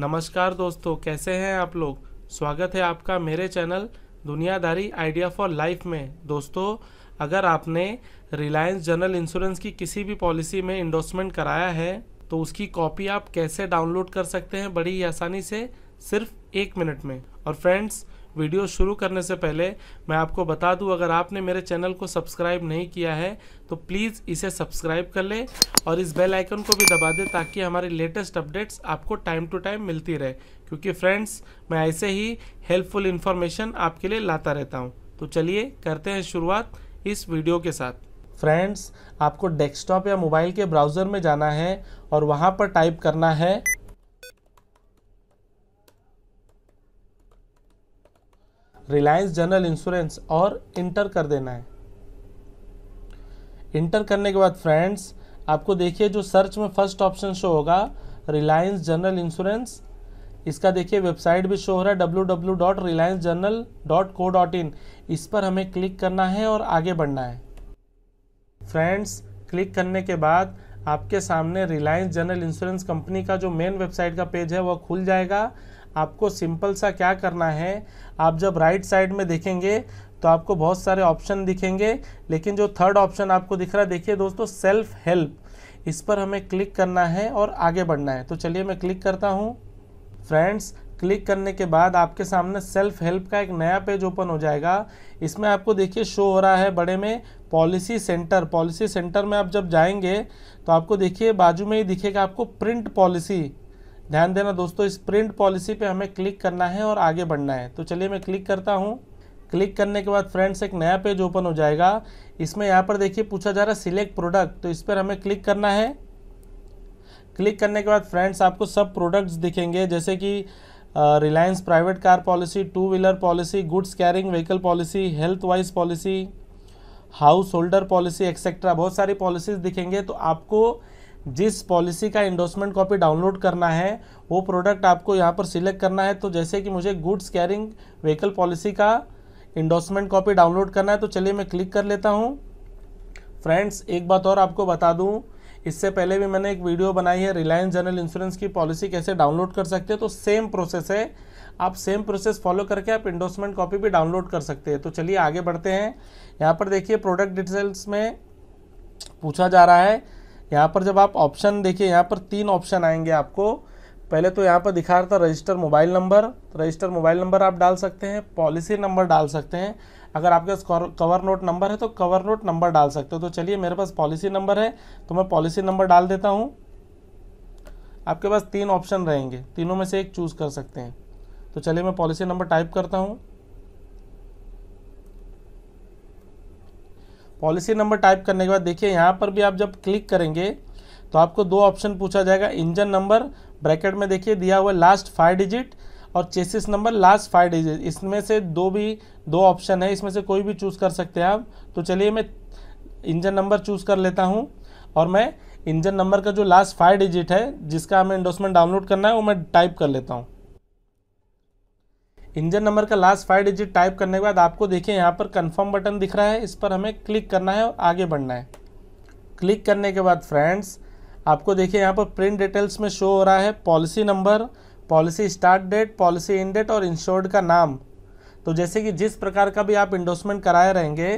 नमस्कार दोस्तों कैसे हैं आप लोग स्वागत है आपका मेरे चैनल दुनियादारी आइडिया फॉर लाइफ में दोस्तों अगर आपने रिलायंस जनरल इंश्योरेंस की किसी भी पॉलिसी में इंडोसमेंट कराया है तो उसकी कॉपी आप कैसे डाउनलोड कर सकते हैं बड़ी आसानी से सिर्फ एक मिनट में और फ्रेंड्स वीडियो शुरू करने से पहले मैं आपको बता दूं अगर आपने मेरे चैनल को सब्सक्राइब नहीं किया है तो प्लीज़ इसे सब्सक्राइब कर लें और इस बेल आइकन को भी दबा दें ताकि हमारे लेटेस्ट अपडेट्स आपको टाइम टू टाइम मिलती रहे क्योंकि फ्रेंड्स मैं ऐसे ही हेल्पफुल इन्फॉर्मेशन आपके लिए लाता रहता हूँ तो चलिए करते हैं शुरुआत इस वीडियो के साथ फ्रेंड्स आपको डेस्कटॉप या मोबाइल के ब्राउज़र में जाना है और वहाँ पर टाइप करना है रिलायंस जनरल इंश्योरेंस और इंटर कर देना है इंटर करने के बाद फ्रेंड्स आपको देखिए जो सर्च में फर्स्ट ऑप्शन शो होगा रिलायंस जनरल इंश्योरेंस इसका देखिए वेबसाइट भी शो हो रहा है W W dot Reliance General co dot in इस पर हमें क्लिक करना है और आगे बढ़ना है फ्रेंड्स क्लिक करने के बाद आपके सामने रिलायंस जनरल इंश्योरेंस कंपनी का जो मेन वेबसाइट का पेज है वह खुल जाएगा आपको सिंपल सा क्या करना है आप जब राइट साइड में देखेंगे तो आपको बहुत सारे ऑप्शन दिखेंगे लेकिन जो थर्ड ऑप्शन आपको दिख रहा है देखिए दोस्तों सेल्फ हेल्प इस पर हमें क्लिक करना है और आगे बढ़ना है तो चलिए मैं क्लिक करता हूँ फ्रेंड्स क्लिक करने के बाद आपके सामने सेल्फ हेल्प का एक नया पेज ओपन हो जाएगा इसमें आपको देखिए शो हो रहा है बड़े में पॉलिसी सेंटर पॉलिसी सेंटर में आप जब जाएंगे तो आपको देखिए बाजू में ही दिखेगा आपको प्रिंट पॉलिसी ध्यान देना दोस्तों इस प्रिंट पॉलिसी पे हमें क्लिक करना है और आगे बढ़ना है तो चलिए मैं क्लिक करता हूँ क्लिक करने के बाद फ्रेंड्स एक नया पेज ओपन हो जाएगा इसमें यहाँ पर देखिए पूछा जा रहा है सिलेक्ट प्रोडक्ट तो इस पर हमें क्लिक करना है क्लिक करने के बाद फ्रेंड्स आपको सब प्रोडक्ट्स दिखेंगे जैसे कि Reliance private car policy two wheeler policy goods carrying vehicle policy health wise policy house holder policy etcetera बहुत सारी पॉलिसीज़ दिखेंगे तो आपको जिस पॉलिसी का इंडोसमेंट कॉपी डाउनलोड करना है वो प्रोडक्ट आपको यहाँ पर सिलेक्ट करना है तो जैसे कि मुझे गुड्स कैरिंग व्हीकल पॉलिसी का इंडोसमेंट कॉपी डाउनलोड करना है तो चलिए मैं क्लिक कर लेता हूँ फ्रेंड्स एक बात और आपको बता दूँ इससे पहले भी मैंने एक वीडियो बनाई है रिलायंस जनरल इंश्योरेंस की पॉलिसी कैसे डाउनलोड कर सकते हैं तो सेम प्रोसेस है आप सेम प्रोसेस फॉलो करके आप इंडोसमेंट कॉपी भी डाउनलोड कर सकते हैं तो चलिए आगे बढ़ते हैं यहाँ पर देखिए प्रोडक्ट डिटेल्स में पूछा जा रहा है यहाँ पर जब आप ऑप्शन देखिए यहाँ पर तीन ऑप्शन आएंगे आपको पहले तो यहाँ पर दिखा रहा था register mobile number register mobile number आप डाल सकते हैं पॉलिसी नंबर डाल सकते हैं अगर आपके पास कवर नोट नंबर है तो कवर नोट नंबर डाल सकते हो तो चलिए मेरे पास पॉलिसी नंबर है तो मैं पॉलिसी नंबर डाल देता हूँ आपके पास तीन ऑप्शन रहेंगे तीनों में से एक चूज़ कर सकते हैं तो चलिए मैं पॉलिसी नंबर टाइप करता हूँ पॉलिसी नंबर टाइप करने के बाद देखिए यहाँ पर भी आप जब क्लिक करेंगे तो आपको दो ऑप्शन पूछा जाएगा इंजन नंबर ब्रैकेट में देखिए दिया हुआ लास्ट फाइव डिजिट और chassis number last five digit इसमें से दो भी दो ऑप्शन है इसमें से कोई भी चूज़ कर सकते हैं आप तो चलिए मैं इंजन नंबर चूज़ कर लेता हूँ और मैं इंजन नंबर का जो लास्ट फाइव डिजिट है जिसका हमें इंडोसमेंट डाउनलोड करना है वो मैं टाइप कर लेता हूँ इंजन नंबर का लास्ट फाइव डिजिट टाइप करने के बाद आपको देखिए यहाँ पर कंफर्म बटन दिख रहा है इस पर हमें क्लिक करना है और आगे बढ़ना है क्लिक करने के बाद फ्रेंड्स आपको देखिए यहाँ पर प्रिंट डिटेल्स में शो हो रहा है policy number policy start date policy end date और इंश्योर्ड का नाम तो जैसे कि जिस प्रकार का भी आप इंडोसमेंट कराए रहेंगे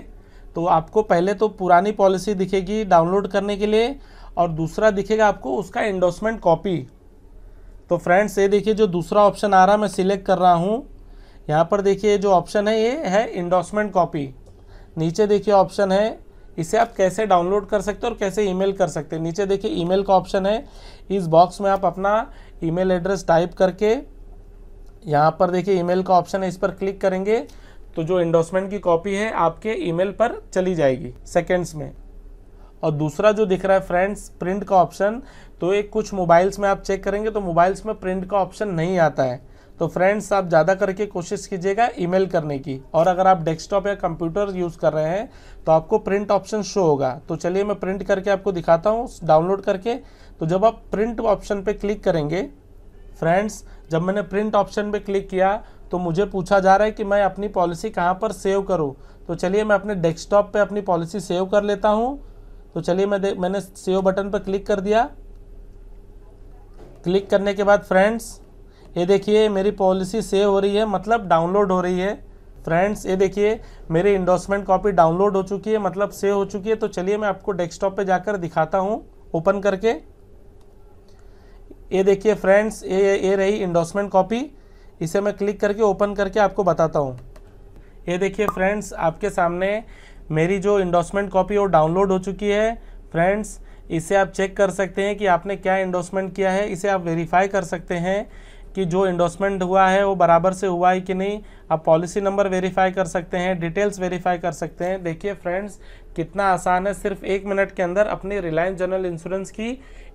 तो आपको पहले तो पुरानी पॉलिसी दिखेगी डाउनलोड करने के लिए और दूसरा दिखेगा आपको उसका इंडोसमेंट कॉपी तो फ्रेंड्स ये देखिए जो दूसरा ऑप्शन आ रहा है मैं सिलेक्ट कर रहा हूँ यहाँ पर देखिए जो ऑप्शन है ये है इंडोसमेंट कॉपी नीचे देखिए ऑप्शन है इसे आप कैसे डाउनलोड कर सकते हो और कैसे ईमेल कर सकते हैं नीचे देखिए ईमेल का ऑप्शन है इस बॉक्स में आप अपना ईमेल एड्रेस टाइप करके यहाँ पर देखिए ईमेल का ऑप्शन है इस पर क्लिक करेंगे तो जो इंडोसमेंट की कॉपी है आपके ईमेल पर चली जाएगी सेकेंड्स में और दूसरा जो दिख रहा है फ्रेंड्स प्रिंट का ऑप्शन तो ये कुछ मोबाइल्स में आप चेक करेंगे तो मोबाइल्स में प्रिंट का ऑप्शन नहीं आता है तो फ्रेंड्स आप ज़्यादा करके कोशिश कीजिएगा ईमेल करने की और अगर आप डेस्कटॉप या कंप्यूटर यूज़ कर रहे हैं तो आपको प्रिंट ऑप्शन शो होगा तो चलिए मैं प्रिंट करके आपको दिखाता हूँ डाउनलोड करके तो जब आप प्रिंट ऑप्शन पर क्लिक करेंगे फ्रेंड्स जब मैंने प्रिंट ऑप्शन पर क्लिक किया तो मुझे पूछा जा रहा है कि मैं अपनी पॉलिसी कहाँ पर सेव करूँ तो चलिए मैं अपने डेस्कटॉप पर अपनी पॉलिसी सेव कर लेता हूँ तो चलिए मैं मैंने सेव बटन पर क्लिक कर दिया क्लिक करने के बाद फ्रेंड्स ये देखिए मेरी पॉलिसी सेव हो रही है मतलब डाउनलोड हो रही है फ्रेंड्स ये देखिए मेरी इंडोसमेंट कॉपी डाउनलोड हो चुकी है मतलब सेव हो चुकी है तो चलिए मैं आपको डेस्कटॉप पे जाकर दिखाता हूँ ओपन करके ये देखिए फ्रेंड्स ये ये रही इंडोसमेंट कॉपी इसे मैं क्लिक करके ओपन करके आपको बताता हूँ ये देखिए फ्रेंड्स आपके सामने मेरी जो इंडोसमेंट कॉपी वो डाउनलोड हो चुकी है फ्रेंड्स इसे आप चेक कर सकते हैं कि आपने क्या इंडोसमेंट किया है इसे आप वेरीफाई कर सकते हैं कि जो इंडोसमेंट हुआ है वो बराबर से हुआ है कि नहीं आप पॉलिसी नंबर वेरीफाई कर सकते हैं डिटेल्स वेरीफाई कर सकते हैं देखिए फ्रेंड्स कितना आसान है सिर्फ एक मिनट के अंदर अपनी रिलायंस जनरल इंश्योरेंस की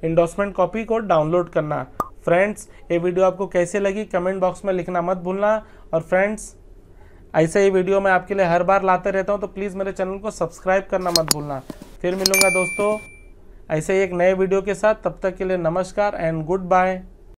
इंडोसमेंट कॉपी को डाउनलोड करना फ्रेंड्स ये वीडियो आपको कैसे लगी कमेंट बॉक्स में लिखना मत भूलना और फ्रेंड्स ऐसे ही वीडियो मैं आपके लिए हर बार लाते रहता हूँ तो प्लीज़ मेरे चैनल को सब्सक्राइब करना मत भूलना फिर मिलूंगा दोस्तों ऐसे ही एक नए वीडियो के साथ तब तक के लिए नमस्कार एंड गुड बाय